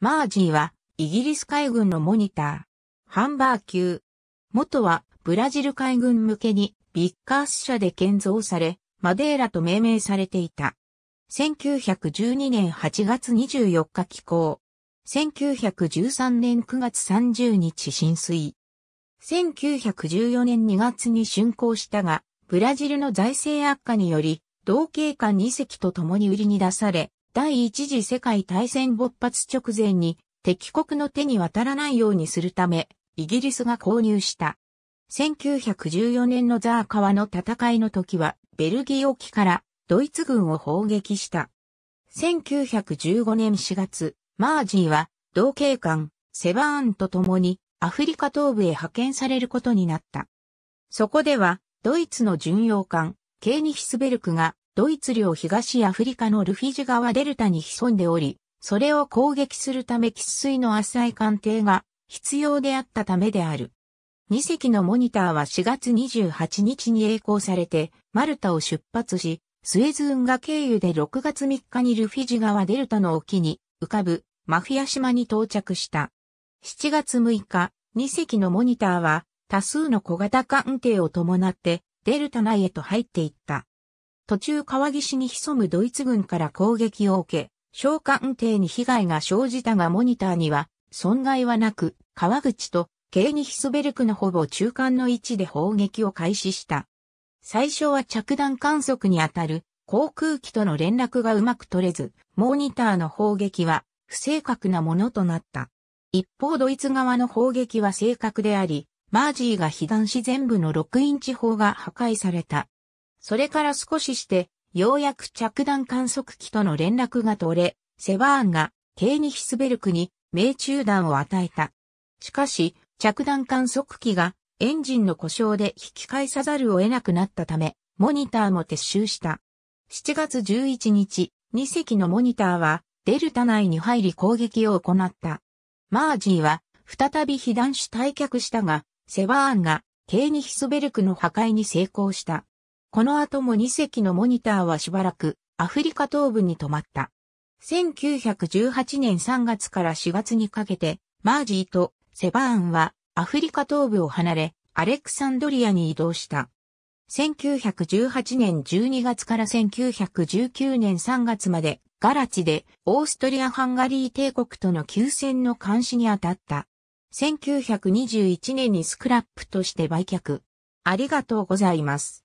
マージーは、イギリス海軍のモニター。ハンバー級。元は、ブラジル海軍向けに、ビッカース社で建造され、マデーラと命名されていた。1912年8月24日寄港。1913年9月30日浸水。1914年2月に竣工したが、ブラジルの財政悪化により、同警艦2隻と共に売りに出され、第一次世界大戦勃発直前に敵国の手に渡らないようにするため、イギリスが購入した。1914年のザー川の戦いの時は、ベルギー沖からドイツ軍を砲撃した。1915年4月、マージーは、同警官、セバーンと共に、アフリカ東部へ派遣されることになった。そこでは、ドイツの巡洋艦、ケーニヒスベルクが、ドイツ領東アフリカのルフィジ川デルタに潜んでおり、それを攻撃するため喫水の浅い艦艇が必要であったためである。2隻のモニターは4月28日に栄光されて、マルタを出発し、スエズ運河経由で6月3日にルフィジ川デルタの沖に浮かぶマフィア島に到着した。7月6日、2隻のモニターは多数の小型艦艇を伴ってデルタ内へと入っていった。途中川岸に潜むドイツ軍から攻撃を受け、小艦艇に被害が生じたがモニターには損害はなく、川口とケーニヒスベルクのほぼ中間の位置で砲撃を開始した。最初は着弾観測にあたる航空機との連絡がうまく取れず、モニターの砲撃は不正確なものとなった。一方ドイツ側の砲撃は正確であり、マージーが被弾し全部の6インチ砲が破壊された。それから少しして、ようやく着弾観測機との連絡が取れ、セバーンがケーニヒスベルクに命中弾を与えた。しかし、着弾観測機がエンジンの故障で引き返さざるを得なくなったため、モニターも撤収した。7月11日、2隻のモニターはデルタ内に入り攻撃を行った。マージーは再び被弾し退却したが、セバーンがケーニヒスベルクの破壊に成功した。この後も2隻のモニターはしばらくアフリカ東部に止まった。1918年3月から4月にかけて、マージーとセバーンはアフリカ東部を離れ、アレクサンドリアに移動した。1918年12月から1919年3月までガラチでオーストリア・ハンガリー帝国との休戦の監視に当たった。1921年にスクラップとして売却。ありがとうございます。